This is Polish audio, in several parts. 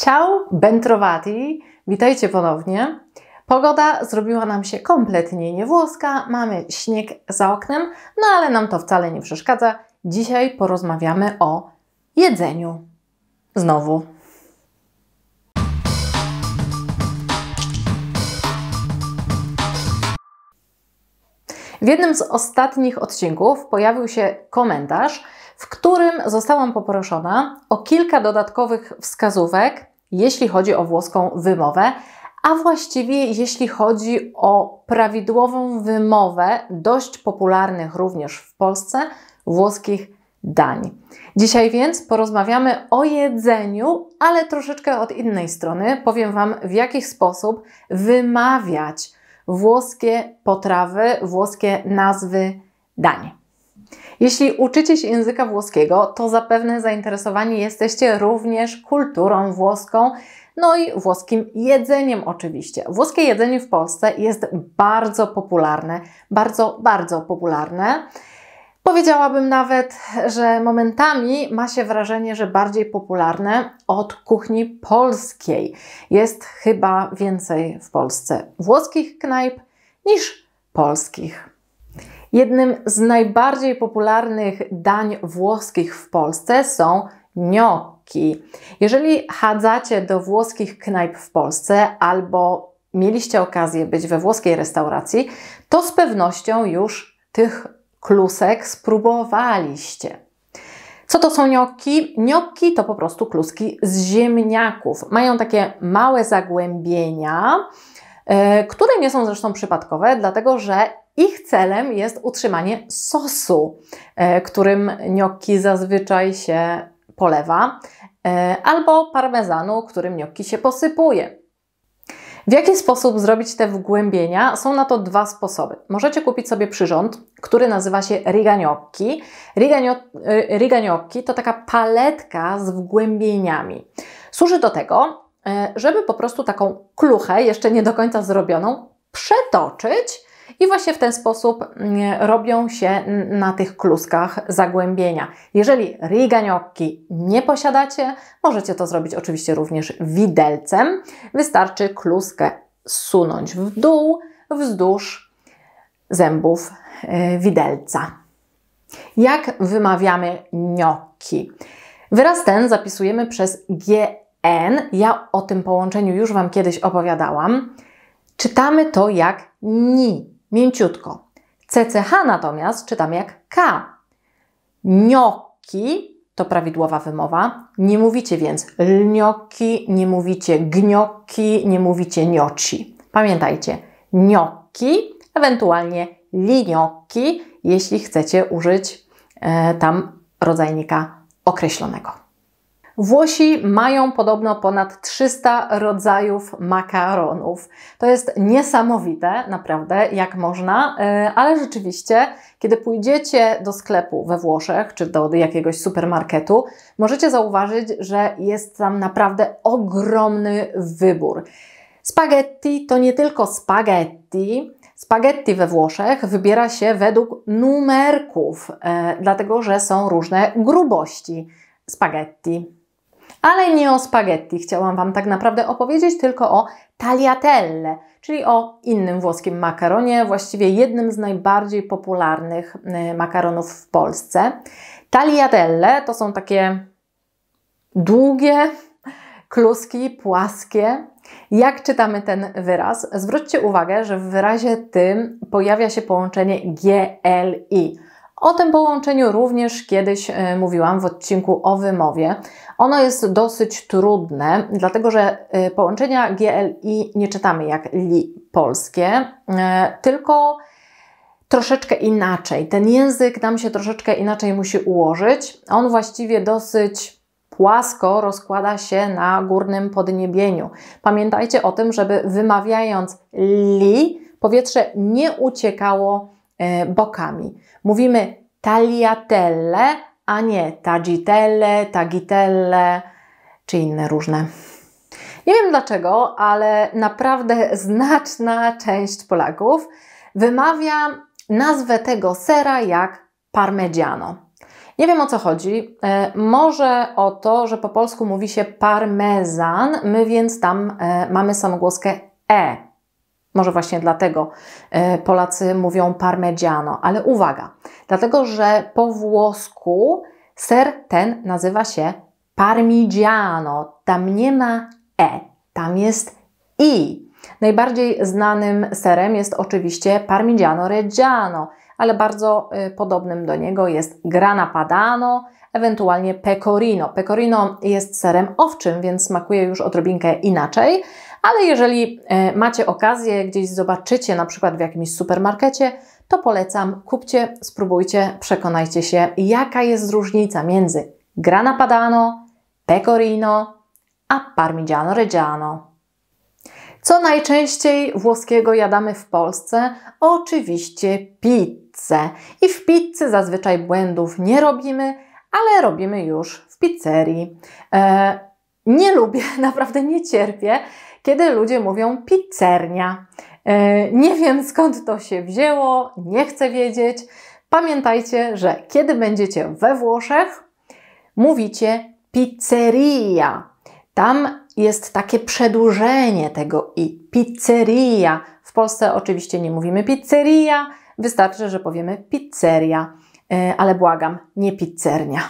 Ciao, bentrovati! Witajcie ponownie. Pogoda zrobiła nam się kompletnie niewłoska, mamy śnieg za oknem, no ale nam to wcale nie przeszkadza. Dzisiaj porozmawiamy o jedzeniu. Znowu. W jednym z ostatnich odcinków pojawił się komentarz, w którym zostałam poproszona o kilka dodatkowych wskazówek, jeśli chodzi o włoską wymowę, a właściwie jeśli chodzi o prawidłową wymowę dość popularnych również w Polsce włoskich dań. Dzisiaj więc porozmawiamy o jedzeniu, ale troszeczkę od innej strony. Powiem Wam, w jaki sposób wymawiać włoskie potrawy, włoskie nazwy dań. Jeśli uczycie się języka włoskiego, to zapewne zainteresowani jesteście również kulturą włoską, no i włoskim jedzeniem oczywiście. Włoskie jedzenie w Polsce jest bardzo popularne, bardzo, bardzo popularne. Powiedziałabym nawet, że momentami ma się wrażenie, że bardziej popularne od kuchni polskiej. Jest chyba więcej w Polsce włoskich knajp niż polskich. Jednym z najbardziej popularnych dań włoskich w Polsce są gnocchi. Jeżeli chadzacie do włoskich knajp w Polsce albo mieliście okazję być we włoskiej restauracji, to z pewnością już tych klusek spróbowaliście. Co to są gnocchi? Gnocchi to po prostu kluski z ziemniaków. Mają takie małe zagłębienia, E, które nie są zresztą przypadkowe, dlatego że ich celem jest utrzymanie sosu, e, którym gnocchi zazwyczaj się polewa, e, albo parmezanu, którym gnocchi się posypuje. W jaki sposób zrobić te wgłębienia? Są na to dwa sposoby. Możecie kupić sobie przyrząd, który nazywa się riganiocchi. Riganiocchi to taka paletka z wgłębieniami. Służy do tego, E, żeby po prostu taką kluchę, jeszcze nie do końca zrobioną, przetoczyć i właśnie w ten sposób mm, robią się na tych kluskach zagłębienia. Jeżeli riganiocki nie posiadacie, możecie to zrobić oczywiście również widelcem. Wystarczy kluskę sunąć w dół, wzdłuż zębów e, widelca. Jak wymawiamy gnocchi? Wyraz ten zapisujemy przez G N, ja o tym połączeniu już Wam kiedyś opowiadałam, czytamy to jak ni, mięciutko. CCH natomiast czytamy jak K. Gnioki to prawidłowa wymowa. Nie mówicie więc lnioki, nie mówicie gnioki, nie mówicie nioci. Pamiętajcie, gnioki, ewentualnie linioki, jeśli chcecie użyć e, tam rodzajnika określonego. Włosi mają podobno ponad 300 rodzajów makaronów. To jest niesamowite, naprawdę, jak można, e, ale rzeczywiście, kiedy pójdziecie do sklepu we Włoszech czy do jakiegoś supermarketu, możecie zauważyć, że jest tam naprawdę ogromny wybór. Spaghetti to nie tylko spaghetti, Spaghetti we Włoszech wybiera się według numerków, e, dlatego że są różne grubości spaghetti. Ale nie o spaghetti chciałam Wam tak naprawdę opowiedzieć, tylko o tagliatelle, czyli o innym włoskim makaronie, właściwie jednym z najbardziej popularnych y, makaronów w Polsce. Tagliatelle to są takie długie kluski, płaskie. Jak czytamy ten wyraz? Zwróćcie uwagę, że w wyrazie tym pojawia się połączenie GLI. O tym połączeniu również kiedyś e, mówiłam w odcinku o wymowie. Ono jest dosyć trudne, dlatego że e, połączenia GLI nie czytamy jak li polskie, e, tylko troszeczkę inaczej. Ten język nam się troszeczkę inaczej musi ułożyć. On właściwie dosyć płasko rozkłada się na górnym podniebieniu. Pamiętajcie o tym, żeby wymawiając li, powietrze nie uciekało E, bokami. Mówimy tagliatelle, a nie tagitelle, tagitelle czy inne różne. Nie wiem dlaczego, ale naprawdę znaczna część Polaków wymawia nazwę tego sera jak parmegiano. Nie wiem o co chodzi. E, może o to, że po polsku mówi się parmezan, my więc tam e, mamy samogłoskę e. Może właśnie dlatego e, Polacy mówią parmigiano, ale uwaga, dlatego że po włosku ser ten nazywa się parmigiano. Tam nie ma e, tam jest i. Najbardziej znanym serem jest oczywiście parmigiano reggiano, ale bardzo e, podobnym do niego jest grana padano, ewentualnie pecorino. Pecorino jest serem owczym, więc smakuje już odrobinkę inaczej, ale jeżeli e, macie okazję, gdzieś zobaczycie na przykład w jakimś supermarkecie, to polecam, kupcie, spróbujcie, przekonajcie się, jaka jest różnica między grana padano, pecorino, a parmigiano reggiano. Co najczęściej włoskiego jadamy w Polsce? Oczywiście pizzę. I w pizzy zazwyczaj błędów nie robimy, ale robimy już w pizzerii. E, nie lubię, naprawdę nie cierpię, kiedy ludzie mówią pizzernia. E, nie wiem skąd to się wzięło, nie chcę wiedzieć. Pamiętajcie, że kiedy będziecie we Włoszech, mówicie pizzeria. Tam jest takie przedłużenie tego i pizzeria. W Polsce oczywiście nie mówimy pizzeria, wystarczy, że powiemy pizzeria. E, ale błagam, nie pizzernia.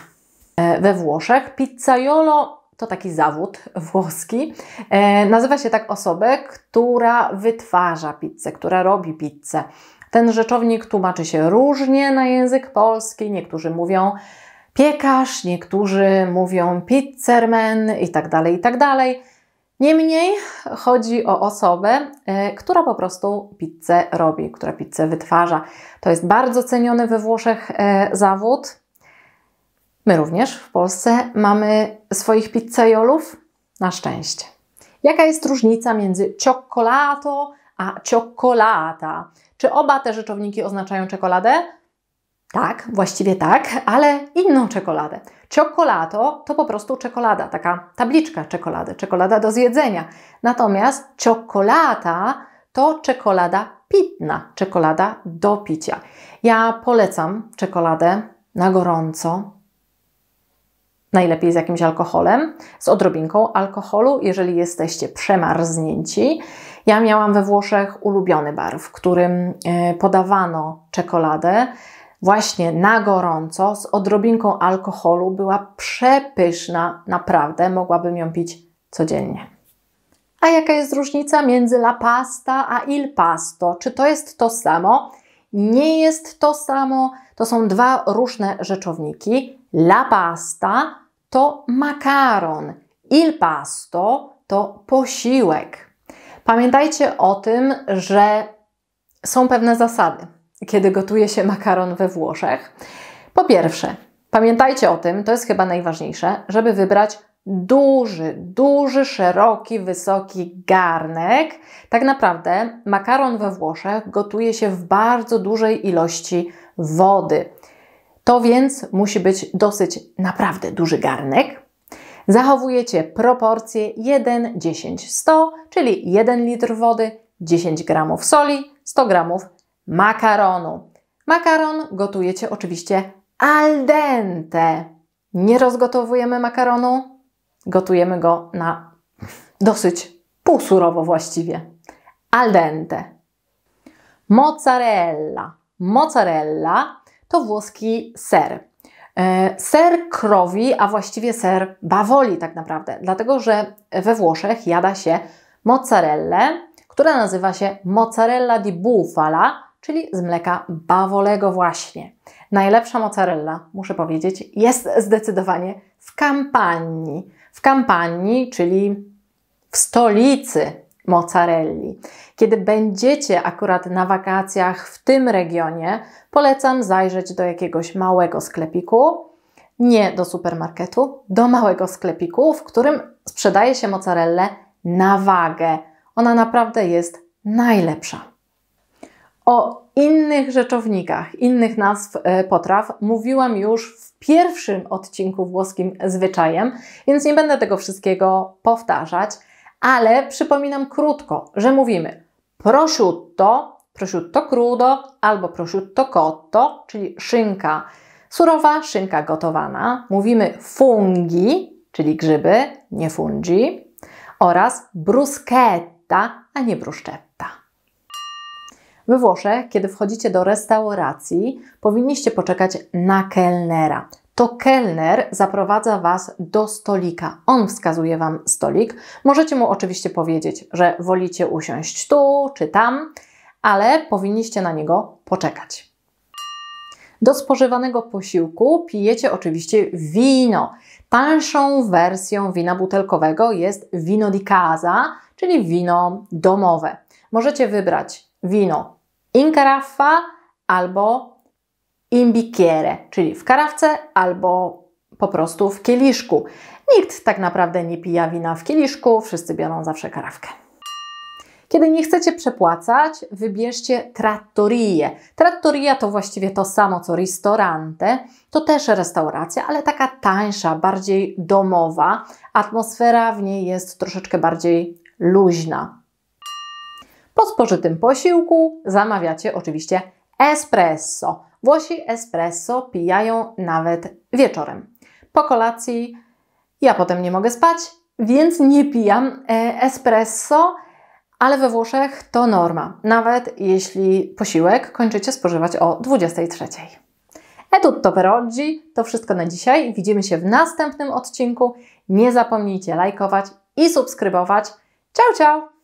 E, we Włoszech pizzaiolo to taki zawód włoski. E, nazywa się tak osobę, która wytwarza pizzę, która robi pizzę. Ten rzeczownik tłumaczy się różnie na język polski. Niektórzy mówią piekarz, niektórzy mówią pizzerman i tak dalej, i tak dalej. Niemniej chodzi o osobę, y, która po prostu pizzę robi, która pizzę wytwarza. To jest bardzo ceniony we Włoszech y, zawód. My również w Polsce mamy swoich pizzajolów, na szczęście. Jaka jest różnica między cioccolato a cioccolata? Czy oba te rzeczowniki oznaczają czekoladę? Tak, właściwie tak, ale inną czekoladę. Cioccolato to po prostu czekolada, taka tabliczka czekolady, czekolada do zjedzenia. Natomiast czekolata to czekolada pitna, czekolada do picia. Ja polecam czekoladę na gorąco, najlepiej z jakimś alkoholem, z odrobinką alkoholu, jeżeli jesteście przemarznięci. Ja miałam we Włoszech ulubiony bar, w którym e, podawano czekoladę właśnie na gorąco z odrobinką alkoholu była przepyszna, naprawdę mogłabym ją pić codziennie. A jaka jest różnica między la pasta a il pasto? Czy to jest to samo? Nie jest to samo. To są dwa różne rzeczowniki. La pasta to makaron, il pasto to posiłek. Pamiętajcie o tym, że są pewne zasady kiedy gotuje się makaron we Włoszech? Po pierwsze, pamiętajcie o tym, to jest chyba najważniejsze, żeby wybrać duży, duży, szeroki, wysoki garnek. Tak naprawdę makaron we Włoszech gotuje się w bardzo dużej ilości wody. To więc musi być dosyć naprawdę duży garnek. Zachowujecie proporcje 1, 10, 100, czyli 1 litr wody, 10 gramów soli, 100 gramów makaronu. Makaron gotujecie oczywiście al dente. Nie rozgotowujemy makaronu, gotujemy go na dosyć półsurowo właściwie. Al dente. Mozzarella. Mozzarella to włoski ser. E, ser krowi, a właściwie ser bawoli tak naprawdę, dlatego że we Włoszech jada się mozzarellę, która nazywa się mozzarella di bufala, czyli z mleka bawolego właśnie. Najlepsza mozzarella, muszę powiedzieć, jest zdecydowanie w kampanii. W kampanii, czyli w stolicy mozzarelli. Kiedy będziecie akurat na wakacjach w tym regionie, polecam zajrzeć do jakiegoś małego sklepiku, nie do supermarketu, do małego sklepiku, w którym sprzedaje się mozzarellę na wagę. Ona naprawdę jest najlepsza. O innych rzeczownikach, innych nazw e, potraw mówiłam już w pierwszym odcinku włoskim zwyczajem, więc nie będę tego wszystkiego powtarzać, ale przypominam krótko, że mówimy prosciutto, prosciutto crudo albo prosciutto cotto, czyli szynka surowa, szynka gotowana. Mówimy fungi, czyli grzyby, nie fungi, oraz bruschetta, a nie bruschetta. We Włoszech, kiedy wchodzicie do restauracji, powinniście poczekać na kelnera. To kelner zaprowadza Was do stolika. On wskazuje Wam stolik. Możecie mu oczywiście powiedzieć, że wolicie usiąść tu czy tam, ale powinniście na niego poczekać. Do spożywanego posiłku pijecie oczywiście wino. Tańszą wersją wina butelkowego jest wino di casa, czyli wino domowe. Możecie wybrać wino in caraffa albo in bicchiere, czyli w karawce albo po prostu w kieliszku. Nikt tak naprawdę nie pija wina w kieliszku, wszyscy biorą zawsze karawkę. Kiedy nie chcecie przepłacać, wybierzcie trattorie. Trattoria to właściwie to samo co ristorante, to też restauracja, ale taka tańsza, bardziej domowa. Atmosfera w niej jest troszeczkę bardziej luźna. Po spożytym posiłku zamawiacie oczywiście espresso. Włosi espresso pijają nawet wieczorem. Po kolacji ja potem nie mogę spać, więc nie pijam e, espresso, ale we Włoszech to norma, nawet jeśli posiłek kończycie spożywać o 23. E tutto per oggi, to wszystko na dzisiaj. Widzimy się w następnym odcinku. Nie zapomnijcie lajkować i subskrybować. Ciao, ciao!